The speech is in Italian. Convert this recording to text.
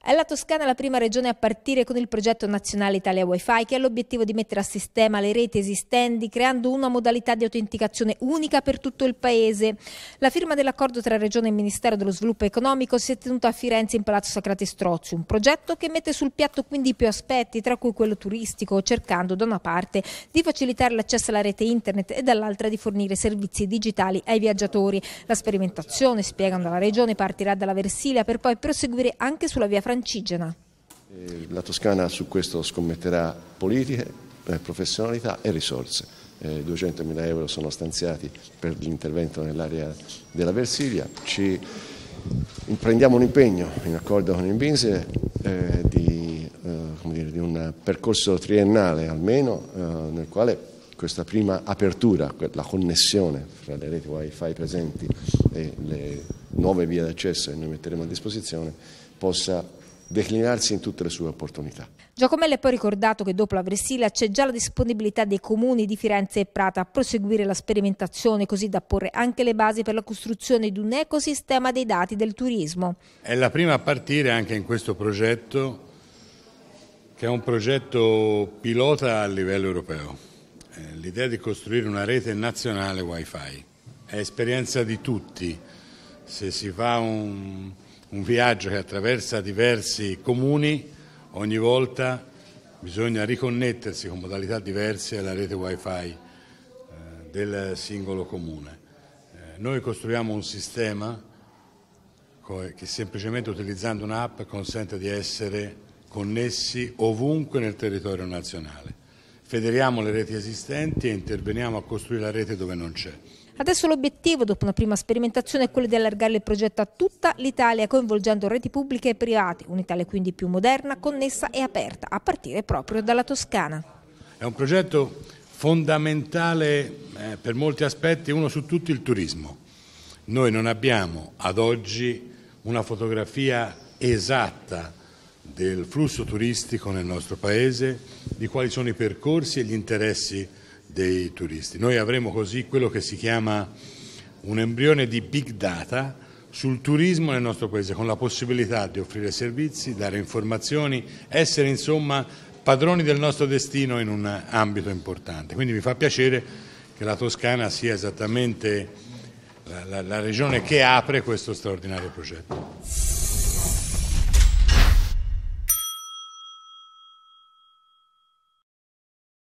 È la Toscana la prima regione a partire con il progetto nazionale Italia Wi-Fi che ha l'obiettivo di mettere a sistema le reti esistenti creando una modalità di autenticazione unica per tutto il paese. La firma dell'accordo tra Regione e Ministero dello Sviluppo Economico si è tenuta a Firenze in Palazzo Sacrati Strozzi, un progetto che mette sul piatto quindi più aspetti, tra cui quello turistico, cercando da una parte di facilitare l'accesso alla rete internet e dall'altra di fornire servizi digitali ai viaggiatori. La sperimentazione, spiegano la Regione, partirà dalla Versilia per poi proseguire anche sulla via Francigena. Eh, la Toscana su questo scommetterà politiche, eh, professionalità e risorse. 200.000 eh, euro sono stanziati per l'intervento nell'area della Versilia. Ci prendiamo un impegno, in accordo con il Binse, di, dire, di, un percorso triennale almeno, nel quale questa prima apertura, la connessione fra le reti wifi presenti e le nuove vie d'accesso che noi metteremo a disposizione possa declinarsi in tutte le sue opportunità. Giacomelli ha poi ricordato che dopo la Bressila c'è già la disponibilità dei comuni di Firenze e Prata a proseguire la sperimentazione così da porre anche le basi per la costruzione di un ecosistema dei dati del turismo. È la prima a partire anche in questo progetto che è un progetto pilota a livello europeo. Eh, l'idea di costruire una rete nazionale wifi è esperienza di tutti. Se si fa un un viaggio che attraversa diversi comuni, ogni volta bisogna riconnettersi con modalità diverse alla rete wifi eh, del singolo comune. Eh, noi costruiamo un sistema che semplicemente utilizzando un'app consente di essere connessi ovunque nel territorio nazionale. Federiamo le reti esistenti e interveniamo a costruire la rete dove non c'è. Adesso l'obiettivo, dopo una prima sperimentazione, è quello di allargare il progetto a tutta l'Italia, coinvolgendo reti pubbliche e private, un'Italia quindi più moderna, connessa e aperta, a partire proprio dalla Toscana. È un progetto fondamentale eh, per molti aspetti, uno su tutti il turismo. Noi non abbiamo ad oggi una fotografia esatta del flusso turistico nel nostro Paese, di quali sono i percorsi e gli interessi dei turisti. Noi avremo così quello che si chiama un embrione di big data sul turismo nel nostro paese, con la possibilità di offrire servizi, dare informazioni, essere insomma padroni del nostro destino in un ambito importante. Quindi mi fa piacere che la Toscana sia esattamente la, la, la regione che apre questo straordinario progetto.